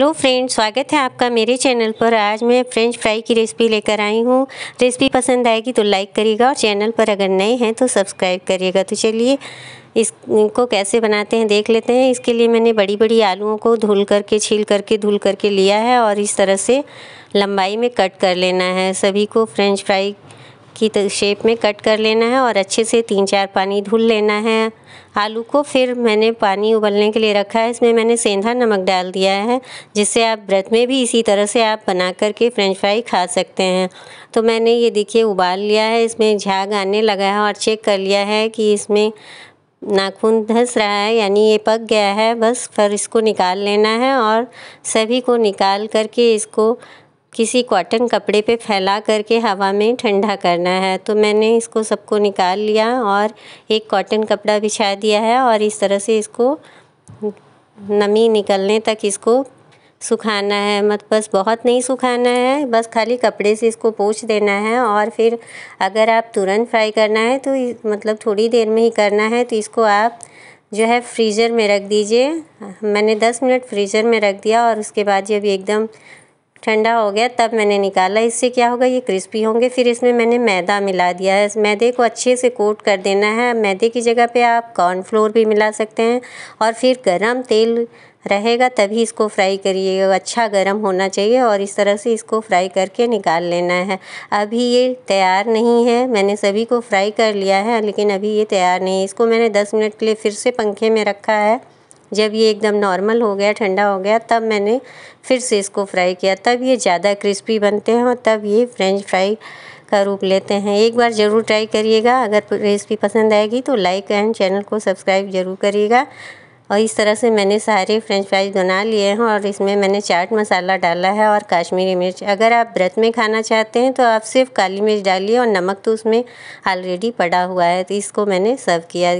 hello friends स्वागत है आपका मेरे चैनल पर आज मैं फ्रेंच फ्राई की रेसिपी लेकर आई हूँ रेसिपी पसंद आएगी तो लाइक करिएगा और चैनल पर अगर नए हैं तो सब्सक्राइब करिएगा तो चलिए इसको कैसे बनाते हैं देख लेते हैं इसके लिए मैंने बड़ी बड़ी आलूओं को धुल करके छील करके धुल करके लिया है और इस तरह से लंबाई में कट कर लेना है सभी को फ्रेंच फ्राई की शेप में कट कर लेना है और अच्छे से तीन चार पानी धुल लेना है आलू को फिर मैंने पानी उबलने के लिए रखा है इसमें मैंने सेंधा नमक डाल दिया है जिससे आप व्रत में भी इसी तरह से आप बना करके फ्रेंच फ्राई खा सकते हैं तो मैंने ये देखिए उबाल लिया है इसमें झाग आने लगा है और चेक कर लिया है कि इसमें नाखून धंस रहा है यानी ये पक गया है बस फिर इसको निकाल लेना है और सभी को निकाल करके इसको किसी कॉटन कपड़े पे फैला करके हवा में ठंडा करना है तो मैंने इसको सबको निकाल लिया और एक कॉटन कपड़ा बिछा दिया है और इस तरह से इसको नमी निकलने तक इसको सुखाना है मत बस बहुत नहीं सुखाना है बस खाली कपड़े से इसको पोछ देना है और फिर अगर आप तुरंत फ्राई करना है तो मतलब थोड़ी देर में ही करना है तो इसको आप जो है फ्रीज़र में रख दीजिए मैंने 10 मिनट फ्रीज़र में रख दिया और उसके बाद जब एकदम ठंडा हो गया तब मैंने निकाला इससे क्या होगा ये क्रिस्पी होंगे फिर इसमें मैंने मैदा मिला दिया है मैदे को अच्छे से कोट कर देना है मैदे की जगह पे आप कॉर्नफ्लोर भी मिला सकते हैं और फिर गरम तेल रहेगा तभी इसको फ्राई करिएगा अच्छा गर्म होना चाहिए और इस तरह से इसको फ्राई करके निकाल लेना है अभी ये तैयार नहीं है मैंने सभी को फ्राई कर लिया है लेकिन अभी ये तैयार नहीं है इसको मैंने दस मिनट के लिए फिर से पंखे में रखा है जब ये एकदम नॉर्मल हो गया ठंडा हो गया तब मैंने फिर से इसको फ्राई किया तब ये ज़्यादा क्रिस्पी बनते हैं और तब ये फ्रेंच फ्राई का रूप लेते हैं एक बार ज़रूर ट्राई करिएगा अगर रेसिपी पसंद आएगी तो लाइक एंड चैनल को सब्सक्राइब ज़रूर करिएगा और इस तरह से मैंने सारे फ्रेंच फ्राइज बना लिए हैं और इसमें मैंने चाट मसाला डाला है और काश्मीरी मिर्च अगर आप व्रत में खाना चाहते हैं तो आप सिर्फ काली मिर्च डालिए और नमक तो उसमें ऑलरेडी पड़ा हुआ है तो इसको मैंने सर्व किया